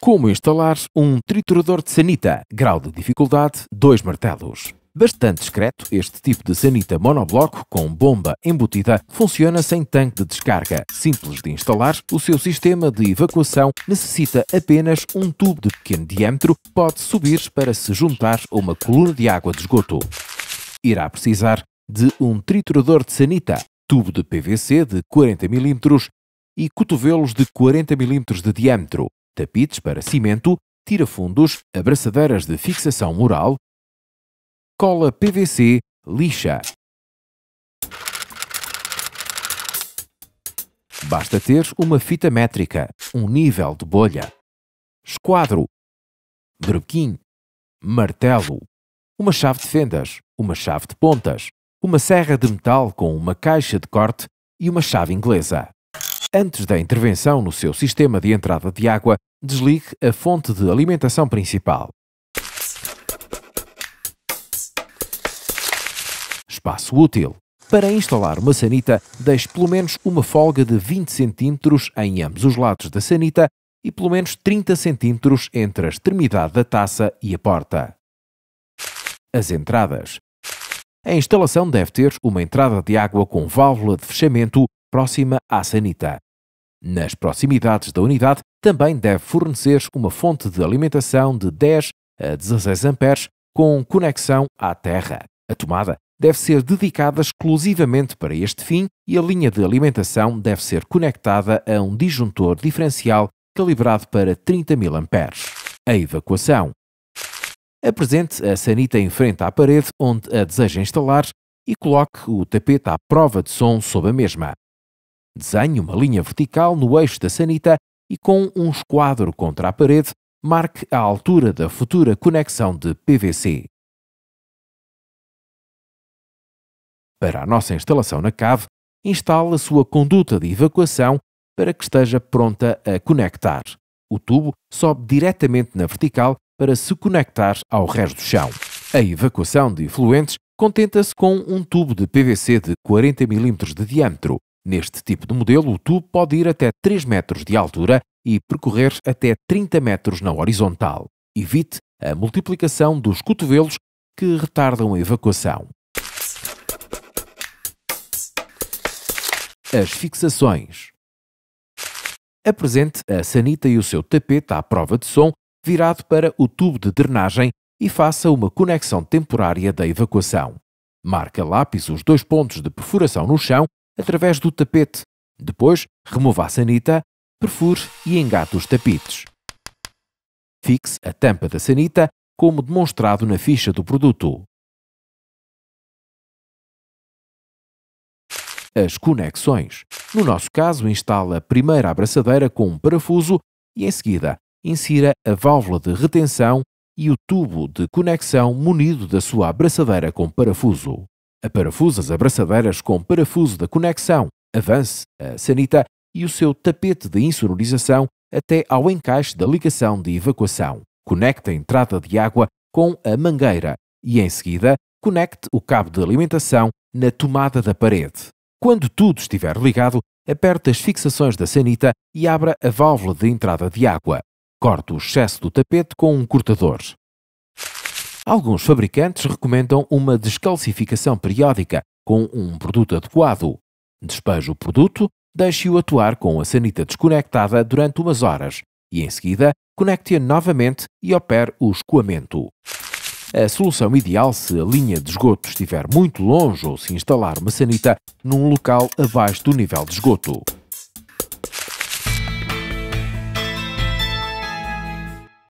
Como instalar um triturador de sanita, grau de dificuldade 2 martelos. Bastante discreto, este tipo de sanita monobloco com bomba embutida funciona sem tanque de descarga. Simples de instalar, o seu sistema de evacuação necessita apenas um tubo de pequeno diâmetro, pode subir para se juntar a uma coluna de água de esgoto. Irá precisar de um triturador de sanita, tubo de PVC de 40 mm e cotovelos de 40 mm de diâmetro, tapites para cimento, tirafundos, abraçadeiras de fixação mural, cola PVC, lixa. Basta ter uma fita métrica, um nível de bolha, esquadro, brequim, martelo, uma chave de fendas, uma chave de pontas, uma serra de metal com uma caixa de corte e uma chave inglesa antes da intervenção no seu sistema de entrada de água, desligue a fonte de alimentação principal. Espaço útil. Para instalar uma sanita, deixe pelo menos uma folga de 20 cm em ambos os lados da sanita e pelo menos 30 cm entre a extremidade da taça e a porta. As entradas. A instalação deve ter uma entrada de água com válvula de fechamento próxima à sanita nas proximidades da unidade, também deve fornecer uma fonte de alimentação de 10 a 16 amperes com conexão à terra. A tomada deve ser dedicada exclusivamente para este fim e a linha de alimentação deve ser conectada a um disjuntor diferencial calibrado para 30 mil amperes. A evacuação. Apresente a sanita em frente à parede onde a deseja instalar e coloque o tapete à prova de som sob a mesma. Desenhe uma linha vertical no eixo da sanita e com um esquadro contra a parede marque a altura da futura conexão de PVC. Para a nossa instalação na cave, instale a sua conduta de evacuação para que esteja pronta a conectar. O tubo sobe diretamente na vertical para se conectar ao resto do chão. A evacuação de efluentes contenta-se com um tubo de PVC de 40 mm de diâmetro, Neste tipo de modelo, o tubo pode ir até 3 metros de altura e percorrer até 30 metros na horizontal. Evite a multiplicação dos cotovelos que retardam a evacuação. As fixações. Apresente a sanita e o seu tapete à prova de som virado para o tubo de drenagem e faça uma conexão temporária da evacuação. Marca lápis os dois pontos de perfuração no chão através do tapete. Depois, remova a sanita, perfure e engate os tapetes. Fixe a tampa da sanita, como demonstrado na ficha do produto. As conexões. No nosso caso, instala primeiro a abraçadeira com um parafuso e, em seguida, insira a válvula de retenção e o tubo de conexão munido da sua abraçadeira com parafuso. Aparafusa as abraçadeiras com parafuso da conexão, avance, a sanita e o seu tapete de insonorização até ao encaixe da ligação de evacuação. Conecte a entrada de água com a mangueira e, em seguida, conecte o cabo de alimentação na tomada da parede. Quando tudo estiver ligado, aperte as fixações da sanita e abra a válvula de entrada de água. Corte o excesso do tapete com um cortador. Alguns fabricantes recomendam uma descalcificação periódica com um produto adequado. Despeje o produto, deixe-o atuar com a sanita desconectada durante umas horas e, em seguida, conecte-a novamente e opere o escoamento. A solução ideal se a linha de esgoto estiver muito longe ou se instalar uma sanita num local abaixo do nível de esgoto.